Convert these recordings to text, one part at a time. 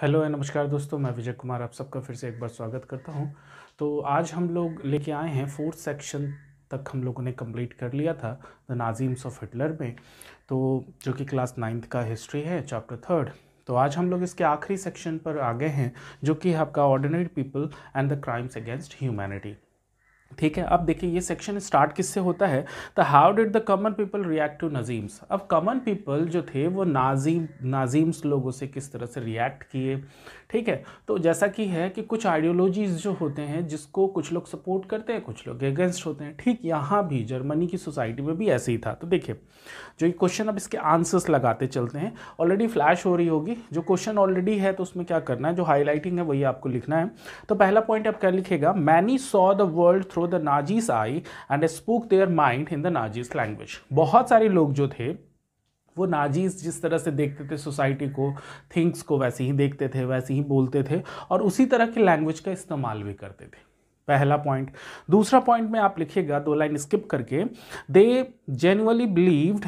hello नमस्कार दोस्तों मैं विजय कुमार आप सबका फिर से एक बार स्वागत करता हूं तो आज हम लोग लेके आए हैं फोर्थ सेक्शन तक हम लोगों ने कंप्लीट कर लिया था द नाजीम्स ऑफ हिटलर में तो जो कि क्लास नाइन्थ का हिस्ट्री है चैप्टर थर्ड तो आज हम लोग इसके आखिरी सेक्शन पर आ गए हैं जो कि आपका ordinary people and the crimes against humanity ठीक है अब देखिए ये सेक्शन स्टार्ट किससे होता है तो how did the common people react to Nazism अब कॉमन पीपल जो थे वो नाजीम नाजीम्स लोगों से किस तरह से रिएक्ट किए ठीक है तो जैसा कि है कि कुछ आइडियोलॉजीज़ जो होते हैं जिसको कुछ लोग सपोर्ट करते हैं कुछ लोग अगेंस्ट होते हैं ठीक यहाँ भी जर्मनी की सोसाइटी में भी ऐसे ही था तो देखिए जो ये क्वेश्चन अब इसके आंसर्स लगाते चलते हैं ऑलरेडी फ्लैश हो रही होगी जो क्वेश्चन ऑलरेडी है तो उसमें क्या करना है जो हाईलाइटिंग है वही आपको लिखना है तो पहला पॉइंट आप क्या लिखेगा many saw the world the the eye and and spoke their mind in the Nazis language बहुत सारे लोग जो थे वो नाजीज जिस तरह से देखते थे सोसाइटी को थिंग्स को वैसे ही देखते थे वैसे ही बोलते थे और उसी तरह की लैंग्वेज का इस्तेमाल भी करते थे पहला पॉइंट दूसरा पॉइंट में आप लिखिएगा दो लाइन स्किप करके they genuinely believed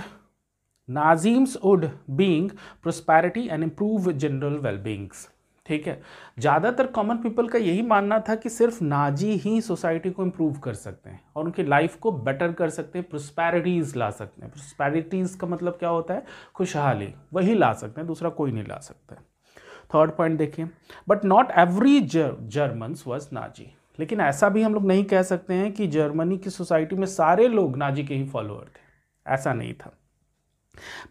Nazism would being prosperity and improve general wellbeings ठीक है ज़्यादातर कॉमन पीपल का यही मानना था कि सिर्फ नाजी ही सोसाइटी को इम्प्रूव कर सकते हैं और उनकी लाइफ को बेटर कर सकते हैं प्रोस्पैरिटीज़ ला सकते हैं प्रोस्पैरिटीज़ का मतलब क्या होता है खुशहाली वही ला सकते हैं दूसरा कोई नहीं ला सकता है थर्ड पॉइंट देखिए but not every Germans was Nazi लेकिन ऐसा भी हम लोग नहीं कह सकते हैं कि जर्मनी की सोसाइटी में सारे लोग नाजी के ही फॉलोअर थे ऐसा नहीं था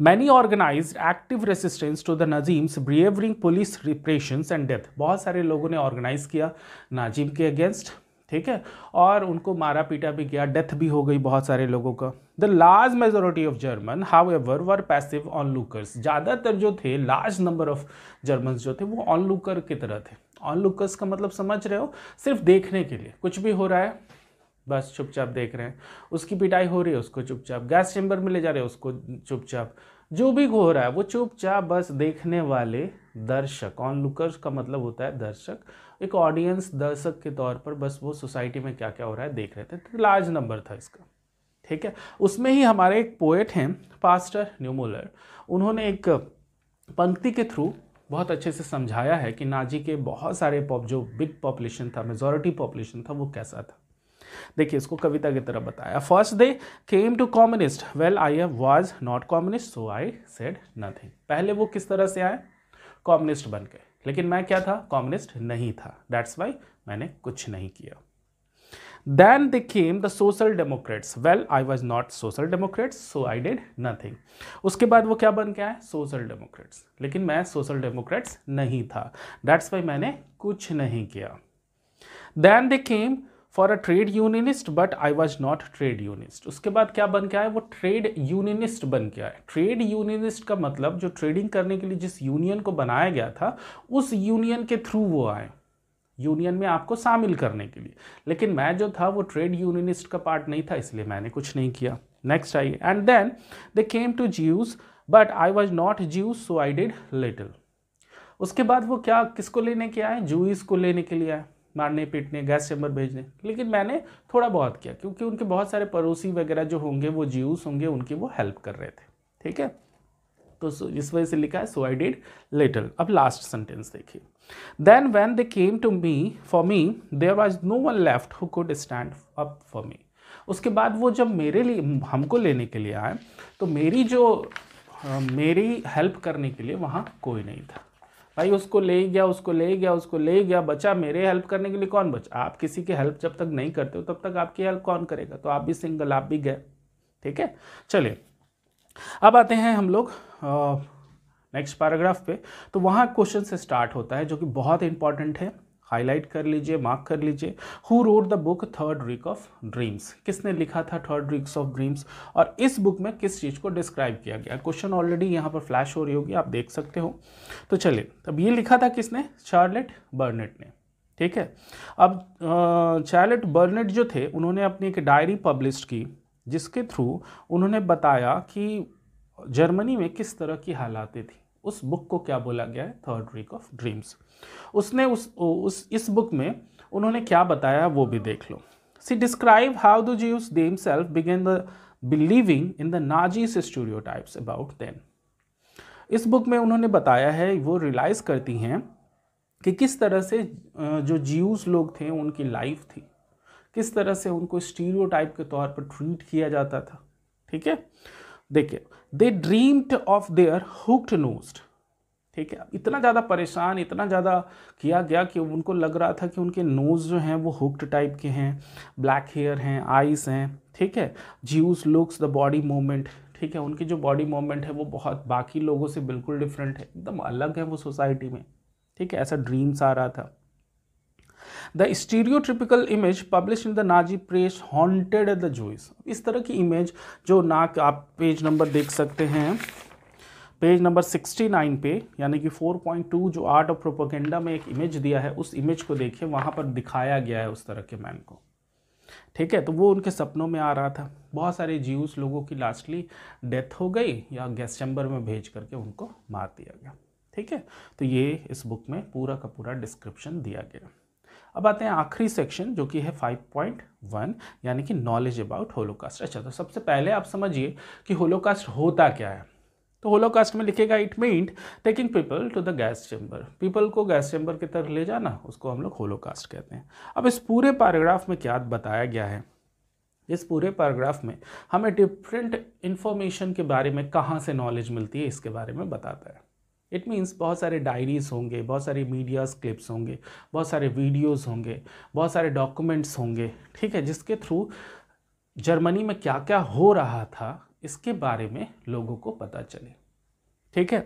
many organise active resistance to the Nazism braving police repressions and death बहुत सारे लोगों ने ऑर्गेनाइज किया नाजिम के अगेंस्ट ठीक है और उनको मारा पीटा भी गया डेथ भी हो गई बहुत सारे लोगों का the large majority of German however were passive onlookers ज़्यादातर जो थे लार्ज नंबर ऑफ जर्मन जो थे वो ऑन लुकर की तरह थे ऑन लुकर्स का मतलब समझ रहे हो सिर्फ देखने के लिए कुछ भी हो रहा है बस चुपचाप देख रहे हैं उसकी पिटाई हो रही है उसको चुपचाप गैस चैम्बर में ले जा रहे हैं उसको चुपचाप जो भी हो रहा है वो चुपचाप बस देखने वाले दर्शक ऑन लुकर्स का मतलब होता है दर्शक एक ऑडियंस दर्शक के तौर पर बस वो सोसाइटी में क्या क्या हो रहा है देख रहे थे तो लार्ज नंबर था इसका ठीक है उसमें ही हमारे एक पोएट हैं पास्टर न्यूमोलर उन्होंने एक पंक्ति के थ्रू बहुत अच्छे से समझाया है कि नाजी के बहुत सारे पॉप जो बिग पॉपुलेशन था मेजोरिटी पॉपुलेशन था वो कैसा था देखिए इसको कविता की तरफ बताया first they came to communist well I was not communist so I said nothing पहले वो किस तरह से आए कॉम्युनिस्ट बन गए लेकिन मैं क्या था कॉम्युनिस्ट नहीं था दैट्स वाई मैंने कुछ नहीं किया then they came the social democrats well i was not social democrats so i did nothing उसके बाद वो क्या बन गया है सोशल डेमोक्रेट्स लेकिन मैं सोशल डेमोक्रेट्स नहीं था दैट्स वाई मैंने कुछ नहीं किया then they came for a trade unionist but I was not trade unionist उसके बाद क्या बन के आए वो ट्रेड यूनियनिस्ट बन के आए ट्रेड यूनियनिस्ट का मतलब जो ट्रेडिंग करने के लिए जिस यूनियन को बनाया गया था उस यूनियन के थ्रू वो आए यूनियन में आपको शामिल करने के लिए लेकिन मैं जो था वो ट्रेड यूनियनिस्ट का पार्ट नहीं था इसलिए मैंने कुछ नहीं किया नेक्स्ट आइए and then they came to Jews but I was not Jews so I did little उसके बाद वो क्या किसको लेने के आए जूस को लेने के लिए आए मारने पीटने गैस चैम्बर भेजने लेकिन मैंने थोड़ा बहुत किया क्योंकि उनके बहुत सारे पड़ोसी वगैरह जो होंगे वो जीवस होंगे उनकी वो हेल्प कर रहे थे ठीक है तो इस वजह से लिखा है सो आई डिड लिटल अब लास्ट सेंटेंस देखिए then when they came to me for me there was no one left who could stand up for me उसके बाद वो जब मेरे लिए हमको लेने के लिए आए तो मेरी जो हाँ, मेरी हेल्प करने के लिए वहाँ कोई नहीं था भाई उसको ले गया उसको ले गया उसको ले गया बचा मेरे हेल्प करने के लिए कौन बचा आप किसी की हेल्प जब तक नहीं करते हो तब तक आपकी हेल्प कौन करेगा तो आप भी सिंगल आप भी गए ठीक है चलिए अब आते हैं हम लोग नेक्स्ट पैराग्राफ पे तो वहाँ क्वेश्चन से स्टार्ट होता है जो कि बहुत इंपॉर्टेंट है हाईलाइट कर लीजिए मार्क कर लीजिए who wrote the book third Reich of dreams किसने लिखा था थर्ड रिक्स ऑफ ड्रीम्स और इस बुक में किस चीज़ को डिस्क्राइब किया गया क्वेश्चन ऑलरेडी यहाँ पर फ्लैश हो रही होगी आप देख सकते हो तो चलिए अब ये लिखा था किसने चार्लेट बर्नेट ने ठीक है अब चार्लेट बर्नेट जो थे उन्होंने अपनी एक डायरी पब्लिश की जिसके थ्रू उन्होंने बताया कि जर्मनी में किस तरह की हालातें थी उस बुक को क्या बोला गया है थर्ड वीक ऑफ ड्रीम्स उसने उस, उस इस बुक में उन्होंने क्या बताया वो भी देख लो see describe how do the Jews themselves begin the believing in the Nazis stereotypes about them इस बुक में उन्होंने बताया है वो रियलाइज़ करती हैं कि किस तरह से जो जीव्स लोग थे उनकी लाइफ थी किस तरह से उनको स्टीरियो के तौर पर ट्रीट किया जाता था ठीक है देखिए they dreamed of their hooked nosed ठीक है इतना ज़्यादा परेशान इतना ज़्यादा किया गया कि उनको लग रहा था कि उनके नोज़ जो हैं वो हुक्ड टाइप के हैं ब्लैक हेयर हैं आइस हैं ठीक है Jews looks the body movement ठीक है उनकी जो बॉडी मूवमेंट है वो बहुत बाकी लोगों से बिल्कुल डिफरेंट है एकदम अलग है वो सोसाइटी में ठीक है ऐसा ड्रीम्स आ रहा था the stereotypical image published in the Nazi press haunted the Jews इस तरह की इमेज जो ना आप पेज नंबर देख सकते हैं पेज नंबर 69 पे यानी कि 4.2 जो आर्ट ऑफ प्रोपोगेंडा में एक इमेज दिया है उस इमेज को देखिए वहाँ पर दिखाया गया है उस तरह के मैन को ठीक है तो वो उनके सपनों में आ रहा था बहुत सारे जीवस लोगों की लास्टली डेथ हो गई या गैस चैम्बर में भेज करके उनको मार दिया गया ठीक है तो ये इस बुक में पूरा का पूरा डिस्क्रिप्शन दिया गया अब आते हैं आखिरी सेक्शन जो कि है 5.1 यानी कि नॉलेज अबाउट होलोकास्ट अच्छा तो सबसे पहले आप समझिए कि होलोकास्ट होता क्या है तो होलोकास्ट में लिखेगा it meant taking people to the gas chamber people को गैस चैम्बर की तरफ ले जाना उसको हम लोग होलोकास्ट कहते हैं अब इस पूरे पैराग्राफ में क्या बताया गया है इस पूरे पैराग्राफ में हमें डिफरेंट इन्फॉर्मेशन के बारे में कहाँ से नॉलेज मिलती है इसके बारे में बताता है इट मीन्स बहुत सारे डायरीज़ होंगे बहुत सारे मीडियाज़ क्लिप्स होंगे बहुत सारे वीडियोस होंगे बहुत सारे डॉक्यूमेंट्स होंगे ठीक है जिसके थ्रू जर्मनी में क्या क्या हो रहा था इसके बारे में लोगों को पता चले ठीक है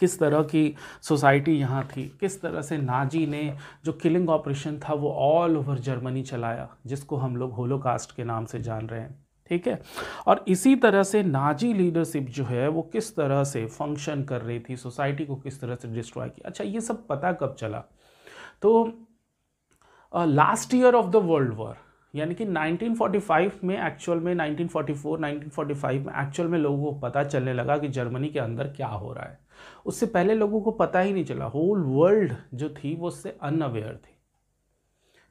किस तरह की सोसाइटी यहाँ थी किस तरह से नाजी ने जो किलिंग ऑपरेशन था वो ऑल ओवर जर्मनी चलाया जिसको हम लोग होलोकास्ट के नाम से जान रहे हैं ठीक है और इसी तरह से नाजी लीडरशिप जो है वो किस तरह से फंक्शन कर रही थी सोसाइटी को किस तरह से डिस्ट्रॉय किया अच्छा ये सब पता कब चला तो last year of the world war यानी कि 1945 में एक्चुअल में 1944 1945 में एक्चुअल में लोगों को पता चलने लगा कि जर्मनी के अंदर क्या हो रहा है उससे पहले लोगों को पता ही नहीं चला होल वर्ल्ड जो थी वो उससे अनअवेयर थी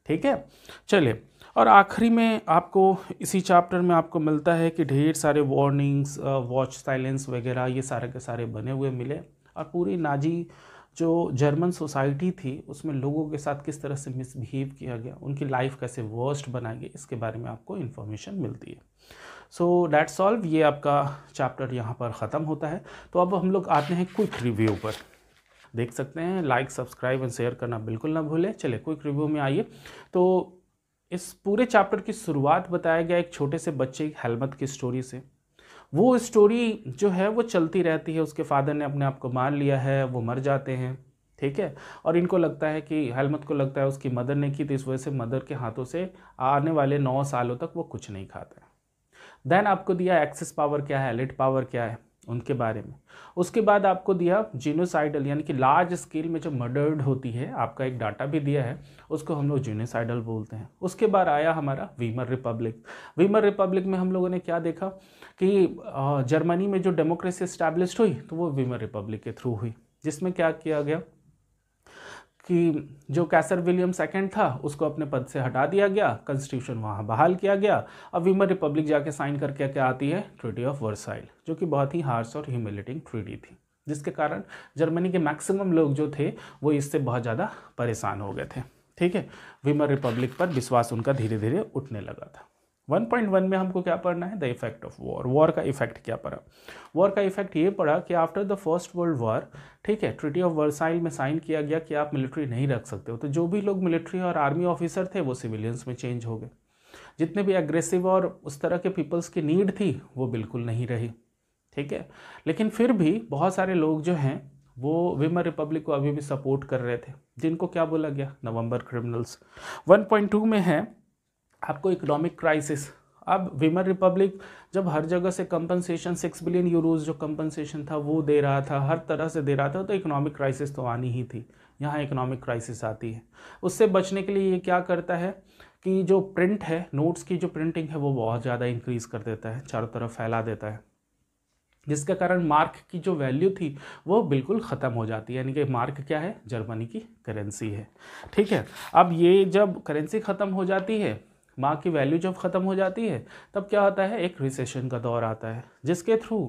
ठीक है चलिए और आखिरी में आपको इसी चैप्टर में आपको मिलता है कि ढेर सारे वार्निंग्स वॉच साइलेंस वगैरह ये सारे के सारे बने हुए मिले और पूरी नाजी जो जर्मन सोसाइटी थी उसमें लोगों के साथ किस तरह से मिसबिहेव किया गया उनकी लाइफ कैसे वर्स्ट बनाई गई इसके बारे में आपको इन्फॉर्मेशन मिलती है सो डैट सॉल्व ये आपका चैप्टर यहाँ पर ख़त्म होता है तो अब हम लोग आते हैं क्विक रिव्यू पर देख सकते हैं लाइक सब्सक्राइब एंड शेयर करना बिल्कुल ना भूलें चले क्विक रिव्यू में आइए तो इस पूरे चैप्टर की शुरुआत बताया गया एक छोटे से बच्चे हेलमत की स्टोरी से वो स्टोरी जो है वो चलती रहती है उसके फादर ने अपने आप को मार लिया है वो मर जाते हैं ठीक है और इनको लगता है कि हेलमत को लगता है उसकी मदर ने की तो इस वजह से मदर के हाथों से आने वाले नौ सालों तक वो कुछ नहीं खाता है देन आपको दिया एक्सेस पावर क्या है एलिट पावर क्या है उनके बारे में उसके बाद आपको दिया जीनोसाइडल यानी कि लार्ज स्केल में जो मर्डर्ड होती है आपका एक डाटा भी दिया है उसको हम लोग जीनोसाइडल बोलते हैं उसके बाद आया हमारा वीमर रिपब्लिक वीमर रिपब्लिक में हम लोगों ने क्या देखा कि जर्मनी में जो डेमोक्रेसी इस्टेब्लिश हुई तो वो वीमर रिपब्लिक के थ्रू हुई जिसमें क्या किया गया कि जो कैसर विलियम सेकेंड था उसको अपने पद से हटा दिया गया कॉन्स्टिट्यूशन वहाँ बहाल किया गया अब वीमर रिपब्लिक जाके साइन करके क्या आती है ट्रीटी ऑफ वर्साइल जो कि बहुत ही हार्स और ह्यूमिलेटिंग ट्रीटी थी जिसके कारण जर्मनी के मैक्सिमम लोग जो थे वो इससे बहुत ज़्यादा परेशान हो गए थे ठीक है विमर रिपब्लिक पर विश्वास उनका धीरे धीरे उठने लगा था 1.1 में हमको क्या पढ़ना है the effect of war war का इफेक्ट क्या पड़ा वॉर का इफेक्ट ये पड़ा कि after the first world war ठीक है ट्रिटी ऑफ वर्साइल में साइन किया गया कि आप मिलिट्री नहीं रख सकते हो तो जो भी लोग मिलिट्री और आर्मी ऑफिसर थे वो सिविलियंस में चेंज हो गए जितने भी एग्रेसिव और उस तरह के पीपल्स की नीड थी वो बिल्कुल नहीं रही ठीक है लेकिन फिर भी बहुत सारे लोग जो हैं वो विमर रिपब्लिक को अभी भी सपोर्ट कर रहे थे जिनको क्या बोला गया नवंबर क्रिमिनल्स 1.2 में है आपको इकोनॉमिक क्राइसिस अब विमर रिपब्लिक जब हर जगह से कंपनसेशन सिक्स बिलियन यूरोज जो कंपनसेशन था वो दे रहा था हर तरह से दे रहा था तो इकोनॉमिक क्राइसिस तो आनी ही थी यहाँ इकोनॉमिक क्राइसिस आती है उससे बचने के लिए ये क्या करता है कि जो प्रिंट है नोट्स की जो प्रिंटिंग है वो बहुत ज़्यादा इंक्रीज़ कर देता है चारों तरफ फैला देता है जिसके कारण मार्क की जो वैल्यू थी वो बिल्कुल ख़त्म हो जाती है यानी कि मार्क क्या है जर्मनी की करेंसी है ठीक है अब ये जब करेंसी ख़त्म हो जाती है माँ की वैल्यू जब ख़त्म हो जाती है तब क्या होता है एक रिसेशन का दौर आता है जिसके थ्रू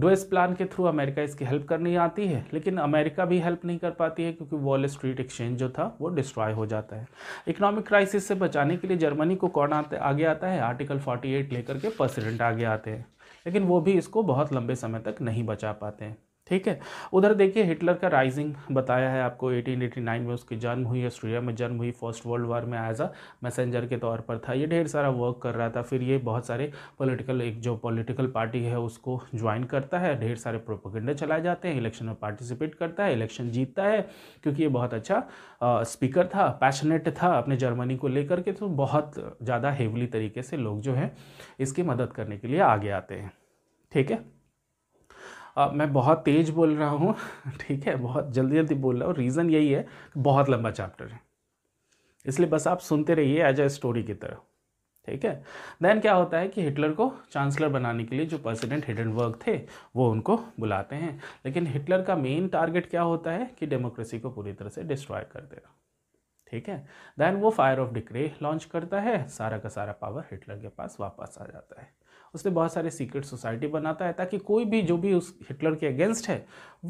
डोएस प्लान के थ्रू अमेरिका इसकी हेल्प करनी आती है लेकिन अमेरिका भी हेल्प नहीं कर पाती है क्योंकि वॉल स्ट्रीट एक्सचेंज जो था वो डिस्ट्रॉय हो जाता है इकोनॉमिक क्राइसिस से बचाने के लिए जर्मनी को कौन आते आगे आता है आर्टिकल फोर्टी लेकर के प्रेसिडेंट आगे आते हैं लेकिन वो भी इसको बहुत लंबे समय तक नहीं बचा पाते हैं ठीक है उधर देखिए हिटलर का राइजिंग बताया है आपको 1889 में उसकी जन्म हुई ऑस्ट्रेलिया में जन्म हुई फर्स्ट वर्ल्ड वार में एज अ मैसेंजर के तौर पर था ये ढेर सारा वर्क कर रहा था फिर ये बहुत सारे पॉलिटिकल एक जो पॉलिटिकल पार्टी है उसको ज्वाइन करता है ढेर सारे प्रोपोगेंडे चलाए जाते हैं इलेक्शन में पार्टिसिपेट करता है इलेक्शन जीतता है क्योंकि ये बहुत अच्छा स्पीकर था पैशनेट था अपने जर्मनी को लेकर के तो बहुत ज़्यादा हेवली तरीके से लोग जो हैं इसकी मदद करने के लिए आगे आते हैं ठीक है आ, मैं बहुत तेज़ बोल रहा हूँ ठीक है बहुत जल्दी जल्दी बोल रहा हूँ रीज़न यही है बहुत लंबा चैप्टर है इसलिए बस आप सुनते रहिए एज अ स्टोरी की तरह ठीक है देन क्या होता है कि हिटलर को चांसलर बनाने के लिए जो प्रेसिडेंट हिडनबर्ग थे वो उनको बुलाते हैं लेकिन हिटलर का मेन टारगेट क्या होता है कि डेमोक्रेसी को पूरी तरह से डिस्ट्रॉय कर देना ठीक है देन वो फायर ऑफ डिक्रे लॉन्च करता है सारा का सारा पावर हिटलर के पास वापस आ जाता है उसने बहुत सारे सीक्रेट सोसाइटी बनाता है ताकि कोई भी जो भी उस हिटलर के अगेंस्ट है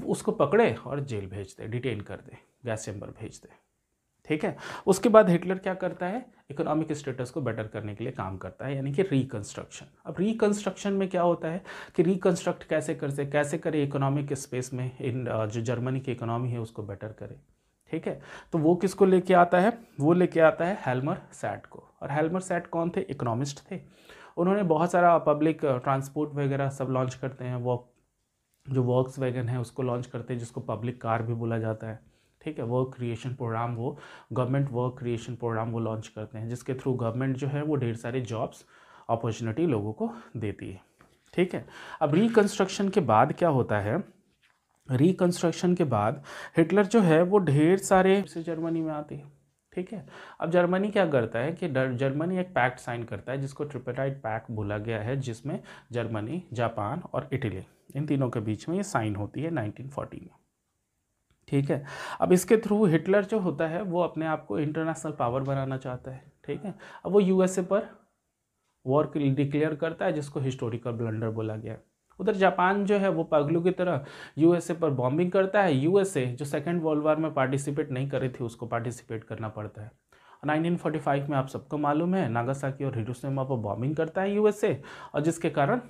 उसको पकड़े और जेल भेज दे डिटेन कर दे गैस चैम्बर भेज दे ठीक है उसके बाद हिटलर क्या करता है इकोनॉमिक स्टेटस को बेटर करने के लिए काम करता है यानी कि रिकन्स्ट्रक्शन अब रिकन्स्ट्रक्शन में क्या होता है कि रिकन्स्ट्रक्ट कैसे कर से कैसे करे इकोनॉमिक स्पेस में इन जो जर्मनी की इकोनॉमी है उसको बेटर करे ठीक है तो वो किसको लेके आता है वो लेके आता है हेलमर सैट को और हेलमर सैट कौन थे इकोनॉमिस्ट थे उन्होंने बहुत सारा पब्लिक ट्रांसपोर्ट वगैरह सब लॉन्च करते हैं वॉक जो वर्क्स वैगन है उसको लॉन्च करते हैं जिसको पब्लिक कार भी बोला जाता है ठीक है वर्क क्रिएशन प्रोग्राम वो गवर्नमेंट वर्क क्रिएशन प्रोग्राम वो लॉन्च करते हैं जिसके थ्रू गवर्नमेंट जो है वो ढेर सारे जॉब्स अपॉर्चुनिटी लोगों को देती है ठीक है अब रिकन्स्ट्रक्शन के बाद क्या होता है रिकन्स्ट्रक्शन के बाद हिटलर जो है वो ढेर सारे जर्मनी में आते हैं ठीक है अब जर्मनी क्या करता है कि जर्मनी एक पैक्ट साइन करता है जिसको ट्रिपेटाइट पैक्ट बोला गया है जिसमें जर्मनी जापान और इटली इन तीनों के बीच में ये साइन होती है 1940 में ठीक है अब इसके थ्रू हिटलर जो होता है वो अपने आप को इंटरनेशनल पावर बनाना चाहता है ठीक है अब वो यूएसए पर वॉर डिक्लेयर करता है जिसको हिस्टोरिकल ब्लंडर बोला गया है उधर जापान जो है वो पगलू की तरह यूएसए पर बॉम्बिंग करता है यूएसए जो सेकेंड वर्ल्ड वार में पार्टिसिपेट नहीं करी थी उसको पार्टिसिपेट करना पड़ता है 1945 में आप सबको मालूम है नागासाकी और हिरोशिमा पर बॉम्बिंग करता है यूएसए और जिसके कारण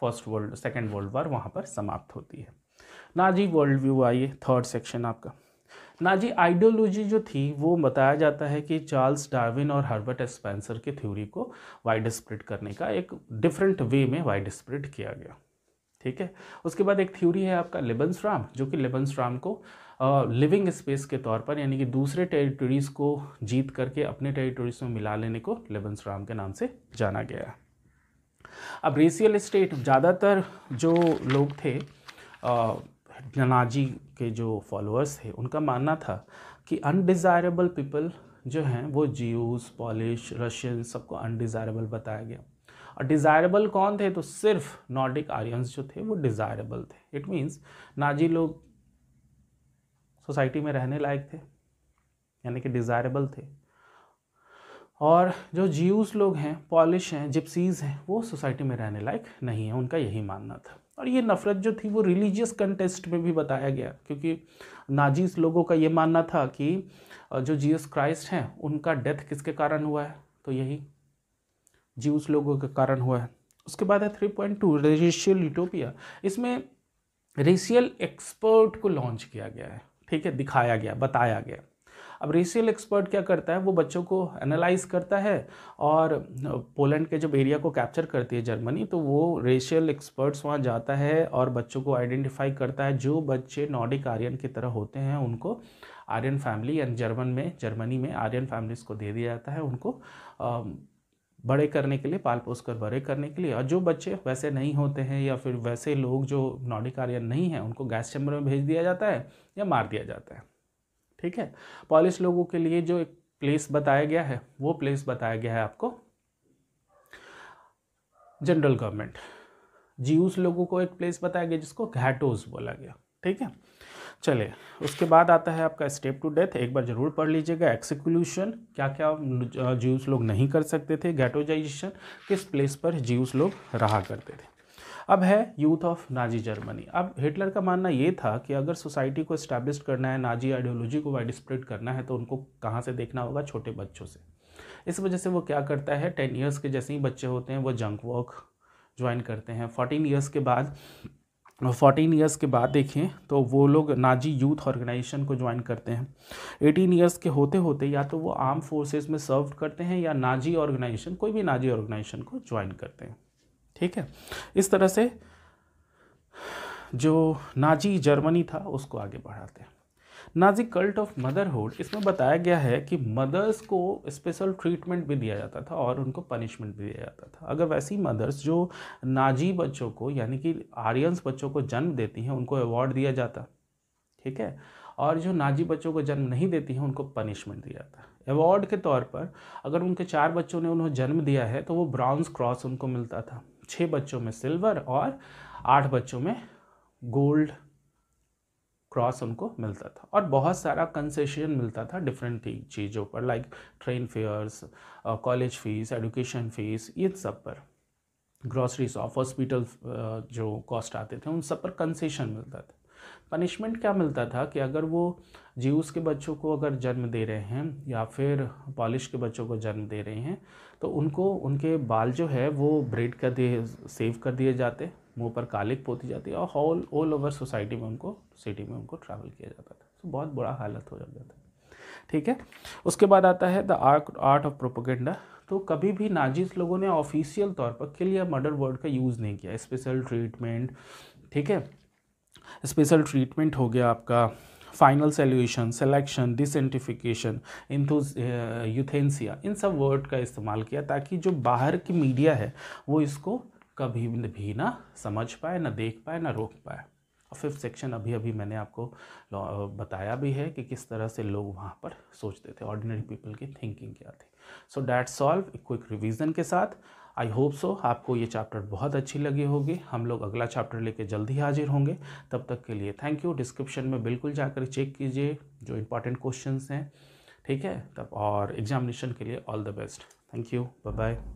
first world second world war वहाँ पर समाप्त होती है नाजी वर्ल्ड व्यू आइए थर्ड सेक्शन आपका नाजी आइडियोलॉजी जो थी वो बताया जाता है कि चार्ल्स डार्विन और हर्बर्ट स्पेंसर के थ्योरी को वाइड स्प्रेड करने का एक डिफरेंट वे में वाइड स्प्रेड किया गया ठीक है उसके बाद एक थ्योरी है आपका राम जो कि राम को लिविंग स्पेस के तौर पर यानी कि दूसरे टेरिटरीज़ को जीत करके अपने टेरिटरीज में मिला लेने को राम के नाम से जाना गया अब रेसियल स्टेट ज़्यादातर जो लोग थे आ, नानाजी के जो फॉलोअर्स थे उनका मानना था कि अनडिज़ायरेबल पीपल जो हैं वो जियूस पॉलिश रशियन सबको अनडिज़ायरेबल बताया गया और डिज़ायरेबल कौन थे तो सिर्फ नॉर्डिक आर्यंस जो थे वो डिज़ायरेबल थे इट मीन्स नाजी लोग सोसाइटी में रहने लायक थे यानी कि डिज़ायरेबल थे और जो जियूस लोग हैं पॉलिश हैं जिप्सीज़ हैं वो सोसाइटी में रहने लायक नहीं है उनका यही मानना था और ये नफ़रत जो थी वो रिलीजियस कंटेस्ट में भी बताया गया क्योंकि नाजीज लोगों का ये मानना था कि जो जीसस क्राइस्ट हैं उनका डेथ किसके कारण हुआ है तो यही जीवस लोगों के कारण हुआ है उसके बाद है three point two racial utopia इसमें रेशियल एक्सपर्ट को लॉन्च किया गया है ठीक है दिखाया गया बताया गया अब रेशियल एक्सपर्ट क्या करता है वो बच्चों को एनालाइज करता है और पोलैंड के जब एरिया को कैप्चर करती है जर्मनी तो वो रेशियल एक्सपर्ट्स वहाँ जाता है और बच्चों को आइडेंटिफाई करता है जो बच्चे नॉर्डिक आर्यन की तरह होते हैं उनको आर्यन फैमिली एंड जर्मन में जर्मनी में आर्यन फैमिलीज़ को दे दिया जाता है उनको बड़े करने के लिए पाल पोस कर बड़े करने के लिए और जो बच्चे वैसे नहीं होते हैं या फिर वैसे लोग जो नॉडिक आर्यन नहीं हैं उनको गैस चैम्बर में भेज दिया जाता है या मार दिया जाता है ठीक है पॉलिश लोगों के लिए जो एक प्लेस बताया गया है वो प्लेस बताया गया है आपको जनरल गवर्नमेंट उस लोगों को एक प्लेस बताया गया जिसको घाटोज बोला गया ठीक है चलिए उसके बाद आता है आपका स्टेप टू डेथ एक बार जरूर पढ़ लीजिएगा एक्सिक्यूशन क्या क्या जीव लोग नहीं कर सकते थे गैटोजाइजेशन किस प्लेस पर जीव लोग रहा करते थे अब है यूथ ऑफ नाजी जर्मनी अब हिटलर का मानना ये था कि अगर सोसाइटी को इस्टेब्लिश करना है नाजी आइडियोलॉजी को वाइड स्प्रेड करना है तो उनको कहाँ से देखना होगा छोटे बच्चों से इस वजह से वो क्या करता है टेन ईयर्स के जैसे ही बच्चे होते हैं वो जंक वॉक ज्वाइन करते हैं फोर्टीन ईयर्स के बाद फोर्टीन ईयर्स के बाद देखें तो वो लोग नाजी यूथ ऑर्गेनाइजेशन को ज्वाइन करते हैं एटीन ईयर्स के होते होते या तो वो आर्म फोर्सेज में सर्व करते हैं या नाजी ऑर्गेनाइजेशन कोई भी नाजी ऑर्गेनाइजेशन को ज्वाइन करते हैं ठीक है इस तरह से जो नाजी जर्मनी था उसको आगे बढ़ाते हैं नाजी कल्ट ऑफ मदरहुड इसमें बताया गया है कि मदर्स को स्पेशल ट्रीटमेंट भी दिया जाता था और उनको पनिशमेंट भी दिया जाता था अगर वैसी मदर्स जो नाजी बच्चों को यानी कि आर्यंस बच्चों को जन्म देती हैं उनको अवार्ड दिया जाता ठीक है और जो नाजी बच्चों को जन्म नहीं देती हैं उनको पनिशमेंट दिया जाता अवार्ड के तौर पर अगर उनके चार बच्चों ने उन्हें जन्म दिया है तो वो ब्राउन्स क्रॉस उनको मिलता था छः बच्चों में सिल्वर और आठ बच्चों में गोल्ड क्रॉस उनको मिलता था और बहुत सारा कंसेशन मिलता था डिफरेंट चीज़ों पर like train fares college fees education fees ये सब पर ग्रॉसरी शॉप हॉस्पिटल जो कॉस्ट आते थे उन सब पर कंसेशन मिलता था पनिशमेंट क्या मिलता था कि अगर वो जीवस के बच्चों को अगर जन्म दे रहे हैं या फिर पॉलिश के बच्चों को जन्म दे रहे हैं तो उनको उनके बाल जो है वो ब्रेड कर दिए सेव कर दिए जाते मुंह पर कालिक पोती जाती और ऑल ऑल ओवर सोसाइटी में उनको सिटी में उनको ट्रैवल किया जाता था तो बहुत बुरा हालत हो जाता था ठीक है उसके बाद आता है the art art of propaganda तो कभी भी नाजीज लोगों ने ऑफिशियल तौर पर किल या मर्डर वर्ड का यूज़ नहीं किया स्पेशल ट्रीटमेंट ठीक है स्पेशल ट्रीटमेंट हो गया आपका फाइनल सेल्यूशन सेलेक्शन डिसेंटिफिकेशन इंथो यूथेंसिया इन सब वर्ड का इस्तेमाल किया ताकि जो बाहर की मीडिया है वो इसको कभी भी ना समझ पाए ना देख पाए ना रोक पाए और फिफ्थ सेक्शन अभी अभी मैंने आपको बताया भी है कि किस तरह से लोग वहाँ पर सोचते थे ऑर्डिनरी पीपल की थिंकिंग क्या थी so that solve quick revision के साथ आई होप सो आपको ये चैप्टर बहुत अच्छी लगी होगी हम लोग अगला चैप्टर लेके जल्दी हाजिर होंगे तब तक के लिए थैंक यू डिस्क्रिप्शन में बिल्कुल जाकर चेक कीजिए जो इंपॉर्टेंट क्वेश्चन हैं ठीक है तब और एग्जामिनेशन के लिए all the best thank you bye bye